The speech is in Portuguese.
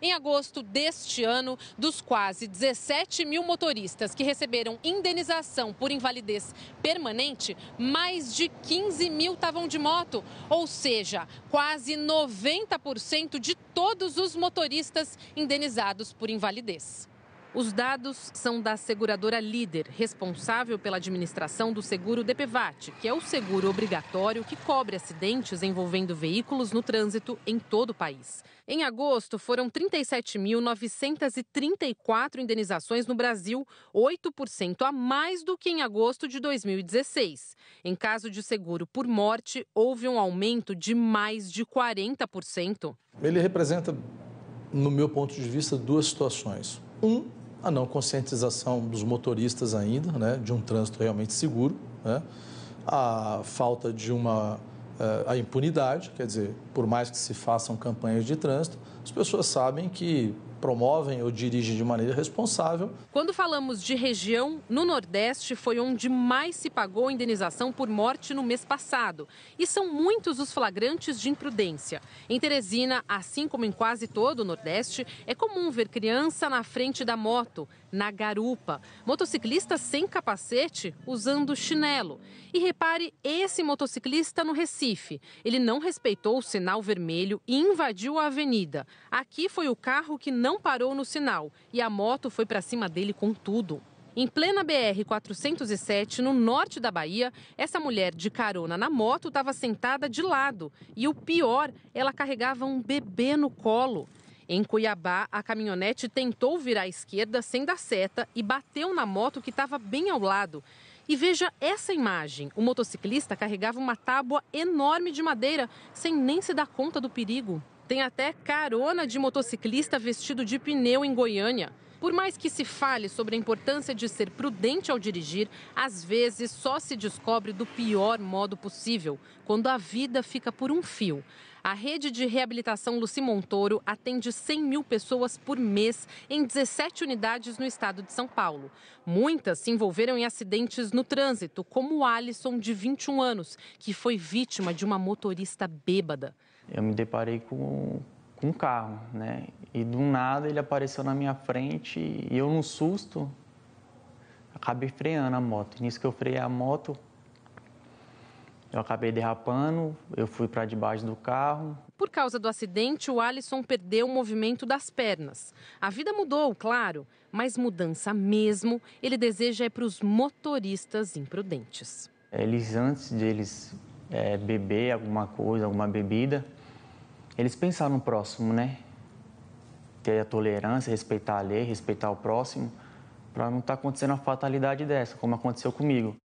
Em agosto deste ano, dos quase 17 mil motoristas que receberam indenização por invalidez permanente, mais de 15 mil estavam de moto, ou seja, quase 90% de todos os motoristas indenizados por invalidez. Os dados são da seguradora líder, responsável pela administração do seguro DPVAT, que é o seguro obrigatório que cobre acidentes envolvendo veículos no trânsito em todo o país. Em agosto, foram 37.934 indenizações no Brasil, 8% a mais do que em agosto de 2016. Em caso de seguro por morte, houve um aumento de mais de 40%. Ele representa, no meu ponto de vista, duas situações. Um a não conscientização dos motoristas ainda, né, de um trânsito realmente seguro, né, a falta de uma eh, a impunidade, quer dizer, por mais que se façam campanhas de trânsito, as pessoas sabem que promovem ou dirigem de maneira responsável. Quando falamos de região, no Nordeste foi onde mais se pagou indenização por morte no mês passado. E são muitos os flagrantes de imprudência. Em Teresina, assim como em quase todo o Nordeste, é comum ver criança na frente da moto, na garupa, motociclista sem capacete usando chinelo. E repare esse motociclista no Recife. Ele não respeitou o sinal vermelho e invadiu a avenida. Aqui foi o carro que não não parou no sinal e a moto foi para cima dele com tudo. Em plena BR-407, no norte da Bahia, essa mulher de carona na moto estava sentada de lado. E o pior, ela carregava um bebê no colo. Em Cuiabá, a caminhonete tentou virar à esquerda sem dar seta e bateu na moto que estava bem ao lado. E veja essa imagem: o motociclista carregava uma tábua enorme de madeira sem nem se dar conta do perigo. Tem até carona de motociclista vestido de pneu em Goiânia. Por mais que se fale sobre a importância de ser prudente ao dirigir, às vezes só se descobre do pior modo possível, quando a vida fica por um fio. A rede de reabilitação Luci Montoro atende 100 mil pessoas por mês em 17 unidades no estado de São Paulo. Muitas se envolveram em acidentes no trânsito, como o Alisson, de 21 anos, que foi vítima de uma motorista bêbada. Eu me deparei com, com um carro, né? E do nada ele apareceu na minha frente e eu, num susto, acabei freando a moto. Nisso que eu freiei a moto, eu acabei derrapando, eu fui para debaixo do carro. Por causa do acidente, o Alisson perdeu o movimento das pernas. A vida mudou, claro, mas mudança mesmo ele deseja é para os motoristas imprudentes. Eles, antes de eles é, eh, beber alguma coisa, alguma bebida, eles pensaram no próximo, né? Ter é a tolerância, respeitar a lei, respeitar o próximo, para não estar tá acontecendo uma fatalidade dessa, como aconteceu comigo.